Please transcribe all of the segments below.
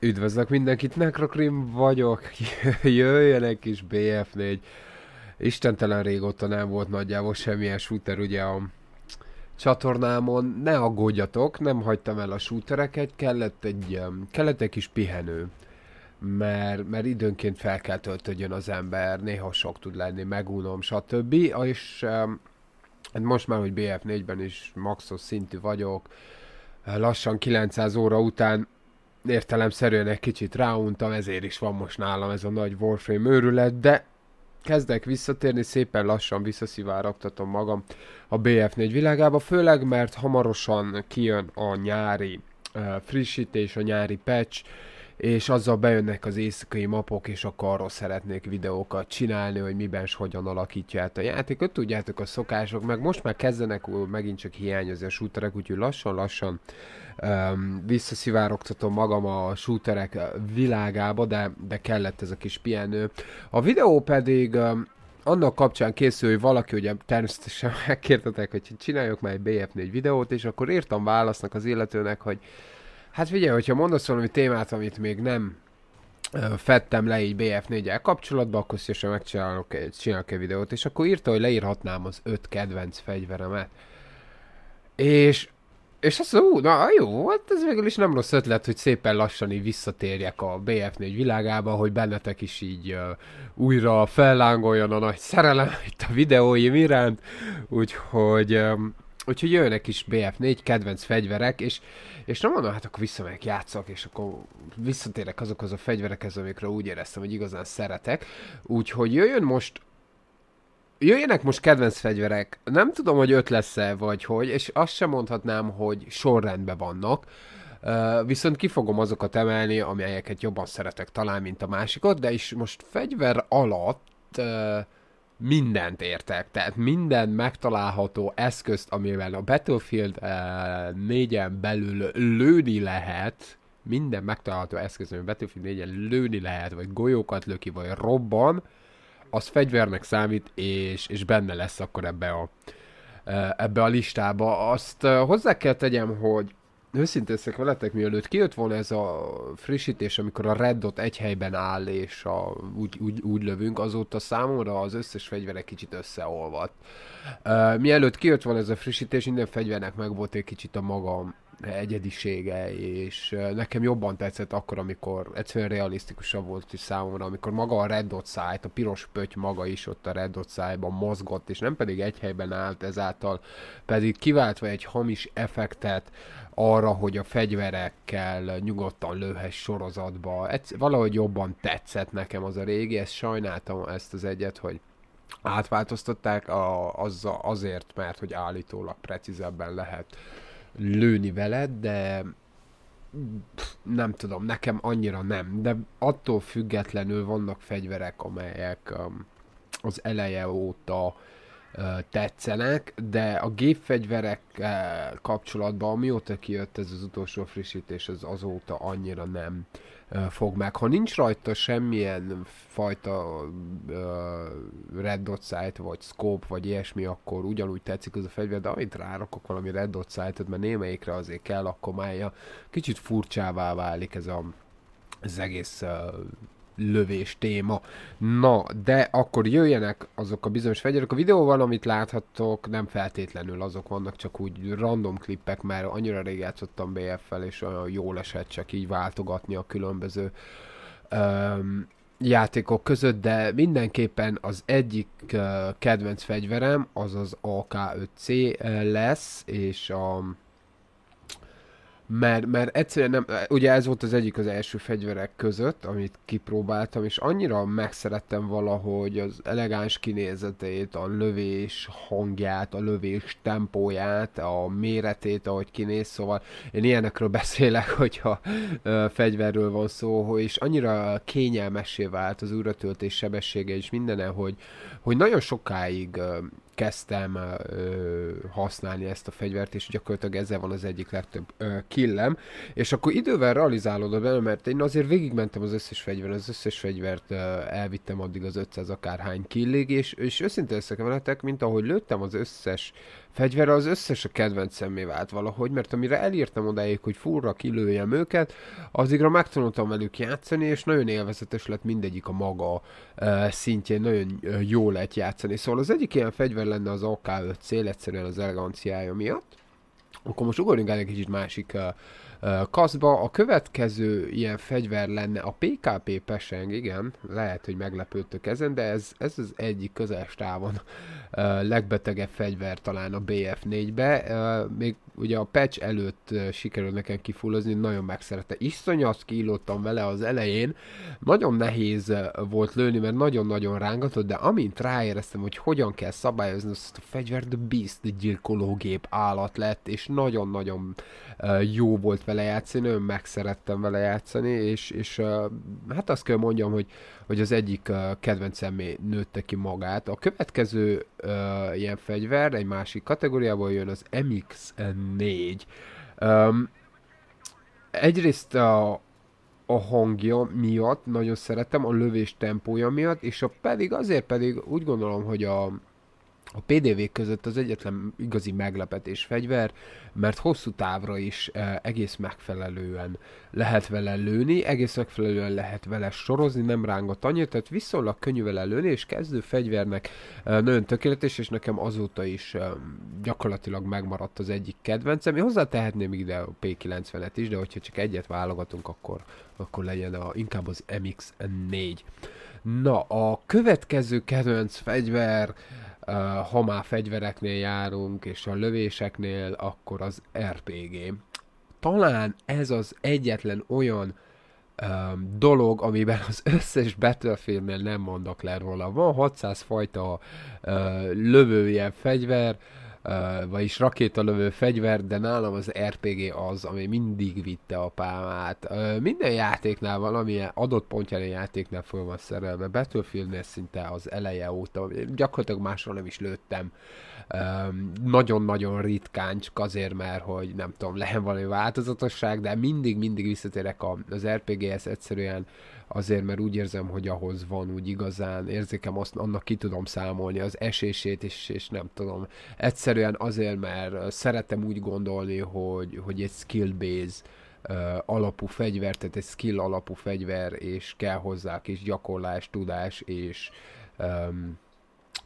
Üdvözlök mindenkit, nekrokrim vagyok, jöjjenek is BF4. Istentelen régóta nem volt nagyjából semmilyen shooter ugye a csatornámon. Ne aggódjatok, nem hagytam el a shootereket, kellett egy, kellett egy kis pihenő. Mert, mert időnként fel kell töltödjön az ember, néha sok tud lenni, megúnom, stb. És hát most már, hogy BF4-ben is maxos szintű vagyok, lassan 900 óra után értelemszerűen egy kicsit ráuntam, ezért is van most nálam ez a nagy Warframe őrület, de kezdek visszatérni, szépen lassan visszaszivárogtatom magam a BF4 világába, főleg mert hamarosan kijön a nyári frissítés, a nyári patch, és azzal bejönnek az éjszakai mapok, és akkor arról szeretnék videókat csinálni, hogy miben és hogyan alakítja át a játékot. Tudjátok a szokások, meg most már kezdenek megint csak hiányozni a shooterek, úgyhogy lassan-lassan um, visszaszivárogtatom magam a shooterek világába, de, de kellett ez a kis pihenő. A videó pedig um, annak kapcsán készül, hogy valaki ugye természetesen megkértetek, hogy csináljuk már egy BF4 videót, és akkor írtam válasznak az illetőnek, hogy Hát figyelj, hogyha mondasz valami témát, amit még nem fettem le így BF4-el kapcsolatban, akkor szívesen megcsinálok egy, csinálok egy videót, és akkor írta, hogy leírhatnám az öt kedvenc fegyveremet. És, és azt mondom, na jó, hát ez végül is nem rossz ötlet, hogy szépen lassan így visszatérjek a BF4 világába, hogy bennetek is így uh, újra fellángoljon a nagy szerelem itt a videóim iránt, úgyhogy um, Úgyhogy jönnek is BF4, kedvenc fegyverek, és, és nem mondom, hát akkor visszamegyek, játszok, és akkor visszatérek azokhoz a fegyverekhez, amikről úgy éreztem, hogy igazán szeretek. Úgyhogy jöjjön most Jöjjenek most kedvenc fegyverek. Nem tudom, hogy öt lesz-e, vagy hogy, és azt sem mondhatnám, hogy sorrendben vannak. Uh, viszont ki fogom azokat emelni, amelyeket jobban szeretek talán, mint a másikot, de is most fegyver alatt uh, mindent értek, tehát minden megtalálható eszközt, amivel a Battlefield uh, eh, 4-en belül lőni lehet, minden megtalálható eszköz, amivel Battlefield 4-en lőni lehet, vagy golyókat löki, vagy robban, az fegyvernek számít, és, és benne lesz akkor ebbe a, eh, ebbe a listába. Azt eh, hozzá kell tegyem, hogy őszintén veletek, mielőtt kijött volna ez a frissítés, amikor a Red Dot egy helyben áll, és a, úgy, úgy, úgy lövünk, azóta számomra az összes fegyvere kicsit összeolvadt. Uh, mielőtt kijött volna ez a frissítés, minden fegyvernek meg volt egy kicsit a maga egyedisége, és nekem jobban tetszett akkor, amikor egyszerűen realisztikusabb volt is számomra, amikor maga a Red Dot szájt, a piros pöty maga is ott a Red Dot szájban mozgott, és nem pedig egy helyben állt, ezáltal pedig kiváltva egy hamis effektet, arra, hogy a fegyverekkel nyugodtan lőhess sorozatba. Ez, valahogy jobban tetszett nekem az a régi, ezt sajnáltam ezt az egyet, hogy átváltoztatták a, az, azért, mert hogy állítólag precízebben lehet lőni veled, de nem tudom, nekem annyira nem, de attól függetlenül vannak fegyverek, amelyek um, az eleje óta uh, tetszenek, de a gépfegyverek kapcsolatban, amióta kijött ez az utolsó frissítés, az azóta annyira nem fog meg. Ha nincs rajta semmilyen fajta uh, red dot sight, vagy scope, vagy ilyesmi, akkor ugyanúgy tetszik az a fegyver, de amint rárakok valami red dot sight mert némelyikre azért kell, akkor már kicsit furcsává válik ez a, az egész uh, lövés téma. Na, de akkor jöjjenek azok a bizonyos fegyverek. A videóban, amit láthattok, nem feltétlenül azok vannak, csak úgy random klippek, mert annyira rég játszottam BF-fel, és olyan jól esett csak így váltogatni a különböző um, játékok között, de mindenképpen az egyik uh, kedvenc fegyverem az az AK5C lesz, és a mert, mert egyszerűen nem, ugye ez volt az egyik az első fegyverek között, amit kipróbáltam, és annyira megszerettem valahogy az elegáns kinézetét, a lövés hangját, a lövés tempóját, a méretét, ahogy kinéz, szóval én ilyenekről beszélek, hogyha ö, fegyverről van szó, és annyira kényelmesé vált az újratöltés sebessége és mindene, hogy, hogy nagyon sokáig ö, kezdtem ö, használni ezt a fegyvert, és gyakorlatilag ezzel van az egyik legtöbb ö, killem, és akkor idővel realizálódott benne, mert én azért végigmentem az összes fegyver, az összes fegyvert ö, elvittem addig az 500 akárhány killig, és, és őszintén összekeveletek, mint ahogy lőttem az összes fegyver az összes a kedvencemmé vált valahogy, mert amire elírtam odáig, hogy furra kilőjem őket, azigra megtanultam velük játszani, és nagyon élvezetes lett mindegyik a maga szintjén, nagyon jó lett játszani. Szóval az egyik ilyen fegyver lenne az AK5 cél, egyszerűen az eleganciája miatt. Akkor most ugorjunk el egy kicsit másik uh, uh, kaszba. A következő ilyen fegyver lenne a PKP Peseng, igen, lehet, hogy meglepődtök ezen, de ez, ez az egyik közelstávon uh, legbetegebb fegyver talán a BF4-be. Még ugye a patch előtt sikerült nekem kifullozni, nagyon megszerette. Iszonyat kiillottam vele az elején, nagyon nehéz volt lőni, mert nagyon-nagyon rángatott, de amint ráéreztem, hogy hogyan kell szabályozni azt a fegyvert, a Beast gyilkológép állat lett, és nagyon-nagyon jó volt vele játszani, nagyon megszerettem vele játszani, és, és hát azt kell mondjam, hogy hogy az egyik uh, kedvenc személy nőtte ki magát. A következő uh, ilyen fegyver egy másik kategóriából jön az MX4. Um, egyrészt a, a hangja miatt nagyon szeretem, a lövés tempója miatt, és a pedig azért pedig úgy gondolom, hogy a a pdv között az egyetlen igazi meglepetés fegyver, mert hosszú távra is eh, egész megfelelően lehet vele lőni, egész megfelelően lehet vele sorozni, nem rángat annyit, tehát viszonylag könnyű vele lőni, és kezdő fegyvernek eh, nagyon tökéletes, és nekem azóta is eh, gyakorlatilag megmaradt az egyik kedvencem. Én hozzátehetném ide a P90-et is, de hogyha csak egyet válogatunk, akkor, akkor legyen a, inkább az MX4. Na, a következő kedvenc fegyver ha már fegyvereknél járunk, és a lövéseknél, akkor az RPG. Er Talán ez az egyetlen olyan um, dolog, amiben az összes Battlefield-nél nem mondok le róla. Van 600 fajta uh, lövője fegyver, vagyis rakétalövő fegyver, de nálam az RPG az, ami mindig vitte a pálmát. Minden játéknál valamilyen adott pontján a játéknál folyam a szerelme. szinte az eleje óta, gyakorlatilag másról nem is lőttem. Nagyon-nagyon ritkán, csak azért, mert hogy nem tudom, lehet valami változatosság, de mindig-mindig visszatérek az RPG-hez egyszerűen azért, mert úgy érzem, hogy ahhoz van úgy igazán érzékem, azt annak ki tudom számolni az esését, és, és nem tudom. Egyszer egyszerűen azért, mert szeretem úgy gondolni, hogy, hogy egy skill base alapú fegyver, tehát egy skill alapú fegyver, és kell hozzá kis gyakorlás, tudás, és um,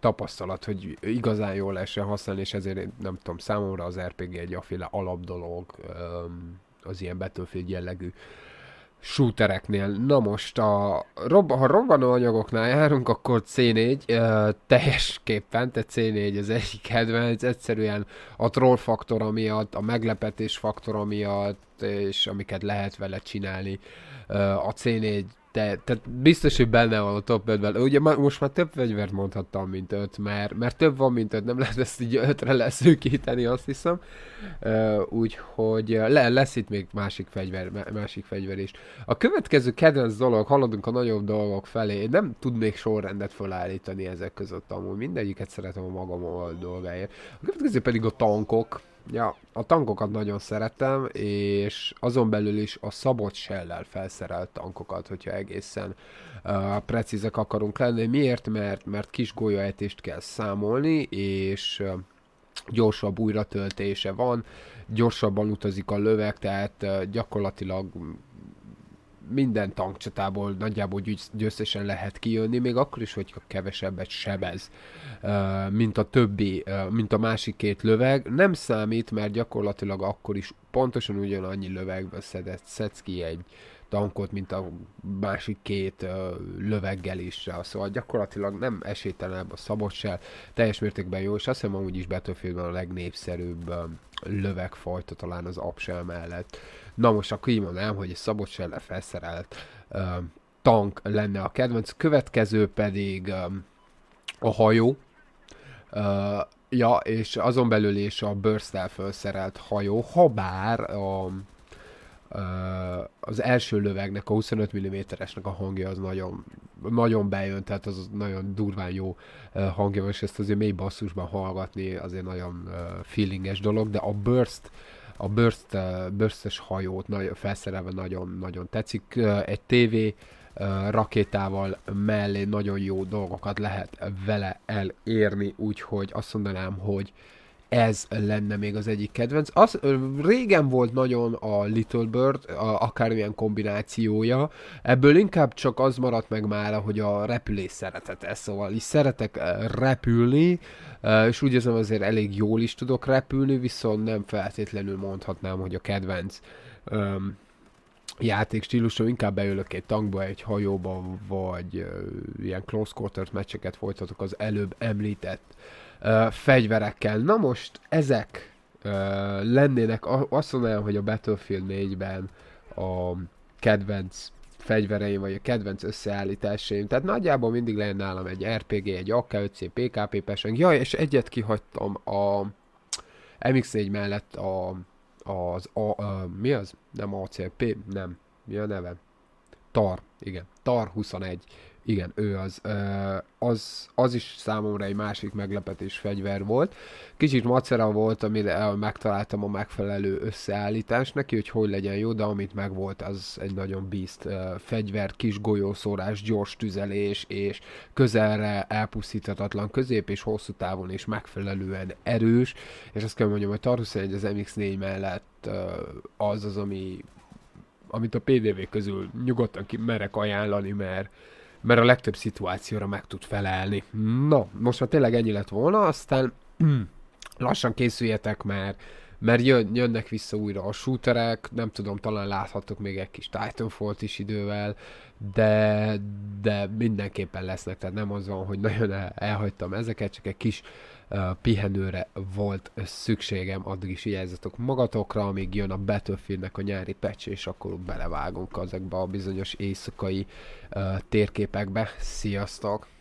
tapasztalat, hogy igazán jól lehessen használni, és ezért nem tudom, számomra az RPG egy aféle alapdolog, um, az ilyen Battlefield jellegű uh, shootereknél. Na most, a, rob, ha robbanó anyagoknál járunk, akkor C4 ö, teljesképpen, tehát C4 az egyik kedvenc, egyszerűen a troll faktora miatt, a meglepetés faktora miatt, és amiket lehet vele csinálni. Ö, a C4 te, tehát biztos, hogy benne van a top 5-ben. Ugye ma, most már több fegyvert mondhattam, mint 5, mert, mert több van, mint 5, nem lehet ezt így 5-re leszűkíteni, azt hiszem. Úgyhogy le, lesz itt még másik fegyver, másik fegyver is. A következő kedvenc dolog, haladunk a nagyobb dolgok felé, én nem tudnék sorrendet felállítani ezek között amúgy, mindegyiket szeretem a magam dolgáért. A következő pedig a tankok, Ja, a tankokat nagyon szeretem, és azon belül is a szabott sellel felszerelt tankokat, hogyha egészen uh, precízek akarunk lenni. Miért? Mert, mert kis golyaetést kell számolni, és uh, gyorsabb újratöltése van, gyorsabban utazik a löveg, tehát uh, gyakorlatilag minden tankcsatából nagyjából győztesen lehet kijönni, még akkor is, hogyha kevesebbet sebez, mint a többi, mint a másik két löveg. Nem számít, mert gyakorlatilag akkor is pontosan ugyanannyi lövegbe szedett, szedsz ki egy tankot, mint a másik két ö, is. szóval gyakorlatilag nem esélytelenebb a szabottság, teljes mértékben jó, és azt hiszem amúgy is Battlefieldben a legnépszerűbb ö, lövegfajta talán az apsel mellett. Na most akkor így mondanám, hogy egy szabottság felszerelt ö, tank lenne a kedvenc, következő pedig ö, a hajó, ö, Ja, és azon belül is a bőrsztel felszerelt hajó, ha bár a az első lövegnek, a 25 mm-esnek a hangja az nagyon, nagyon bejön, tehát az nagyon durván jó hangja és ezt azért mély basszusban hallgatni azért nagyon feelinges dolog, de a burst a burst, burstes hajót nagyon, felszerelve nagyon, nagyon tetszik. Egy TV rakétával mellé nagyon jó dolgokat lehet vele elérni, úgyhogy azt mondanám, hogy uh, ez lenne még az egyik kedvenc. Az régen volt nagyon a Little Bird, a, akármilyen kombinációja, ebből inkább csak az maradt meg már, hogy a repülés szeretete, szóval is szeretek repülni, és úgy érzem azért elég jól is tudok repülni, viszont nem feltétlenül mondhatnám, hogy a kedvenc stílusra, inkább beülök egy tankba, egy hajóba, vagy uh, ilyen close quarters meccseket folytatok az előbb említett uh, fegyverekkel. Na most ezek uh, lennének, azt mondanám, hogy a Battlefield 4-ben a kedvenc fegyvereim, vagy a kedvenc összeállításaim. Tehát nagyjából mindig lenne nálam egy RPG, egy AK5C, PKP pesen Ja, és egyet kihagytam a MX4 mellett a az a, a, mi az? Nem ACP, nem. Mi a neve? TAR, igen. TAR 21 igen, ő az. az. Az is számomra egy másik meglepetés fegyver volt. Kicsit macera volt, amire megtaláltam a megfelelő összeállítás neki, hogy hogy legyen jó, de amit megvolt, az egy nagyon bízt fegyver, kis golyószórás, gyors tüzelés, és közelre elpusztíthatatlan közép, és hosszú távon is megfelelően erős, és azt kell mondjam, hogy Tartus 1 az MX4 mellett az az, ami amit a PDV közül nyugodtan ki merek ajánlani, mert mert a legtöbb szituációra meg tud felelni. Na, most már tényleg ennyi lett volna, aztán lassan készüljetek, mert mert jön, jönnek vissza újra a shooterek, nem tudom, talán láthatok még egy kis Titanfall-t is idővel, de, de mindenképpen lesznek, tehát nem az van, hogy nagyon elhagytam ezeket, csak egy kis pihenőre volt szükségem, addig is vigyázzatok magatokra, amíg jön a Battlefieldnek a nyári patch, és akkor belevágunk ezekbe a bizonyos éjszakai uh, térképekbe. Sziasztok!